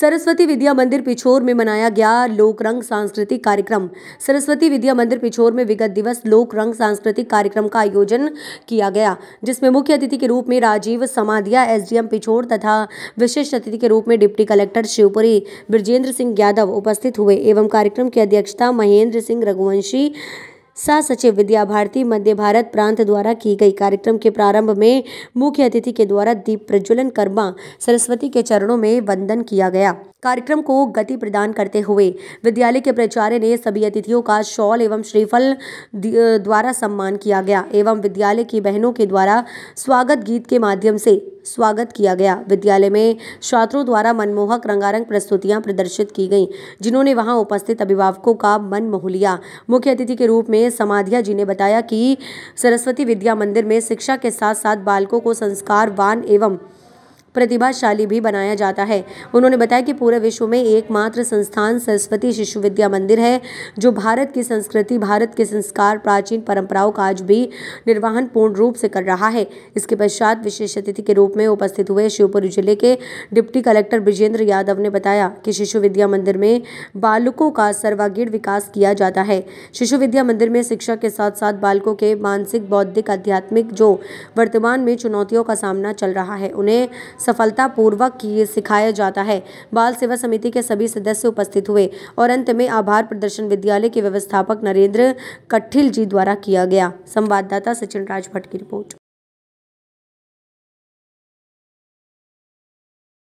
सरस्वती विद्या मंदिर पिछोर में मनाया गया लोक रंग सांस्कृतिक कार्यक्रम सरस्वती विद्या मंदिर पिछोर में विगत दिवस लोक रंग सांस्कृतिक कार्यक्रम का आयोजन किया गया जिसमें मुख्य अतिथि के रूप में राजीव समाधिया एसडीएम पिछोर तथा विशिष्ट अतिथि के रूप में डिप्टी कलेक्टर शिवपुरी ब्रजेंद्र सिंह यादव उपस्थित हुए एवं कार्यक्रम की अध्यक्षता महेंद्र सिंह रघुवंशी सचिव विद्या भारती मध्य भारत प्रांत द्वारा की गई कार्यक्रम के प्रारंभ में मुख्य अतिथि के द्वारा दीप प्रज्वलन कर्मा सरस्वती के चरणों में वंदन किया गया कार्यक्रम को गति प्रदान करते हुए विद्यालय के प्राचार्य ने सभी अतिथियों का शॉल एवं श्रीफल द्वारा सम्मान किया गया एवं विद्यालय की बहनों के द्वारा स्वागत गीत के माध्यम से स्वागत किया गया विद्यालय में छात्रों द्वारा मनमोहक रंगारंग प्रस्तुतियां प्रदर्शित की गईं जिन्होंने वहां उपस्थित अभिभावकों का मन मोह लिया मुख्य अतिथि के रूप में समाधिया जी ने बताया कि सरस्वती विद्या मंदिर में शिक्षा के साथ साथ बालकों को संस्कारवान एवं प्रतिभाशाली भी बनाया जाता है उन्होंने बताया कि पूरे विश्व में एकमात्र संस्थान सरस्वती शिशु विद्या मंदिर है जो भारत की संस्कृति भारत के संस्कार प्राचीन परंपराओं का आज भी निर्वहन पूर्ण रूप से कर रहा है इसके पश्चात विशेष अतिथि के रूप में उपस्थित हुए शिवपुरी जिले के डिप्टी कलेक्टर ब्रिजेंद्र यादव ने बताया कि शिशु विद्या मंदिर में बालकों का सर्वागीण विकास किया जाता है शिशु विद्या मंदिर में शिक्षा के साथ साथ बालकों के मानसिक बौद्धिक आध्यात्मिक जो वर्तमान में चुनौतियों का सामना चल रहा है उन्हें सफलतापूर्वक सिखाया जाता है बाल सेवा समिति के सभी सदस्य उपस्थित हुए और अंत में आभार प्रदर्शन विद्यालय के व्यवस्थापक नरेंद्र कठिल जी द्वारा किया गया संवाददाता सचिन राजभट्ट की रिपोर्ट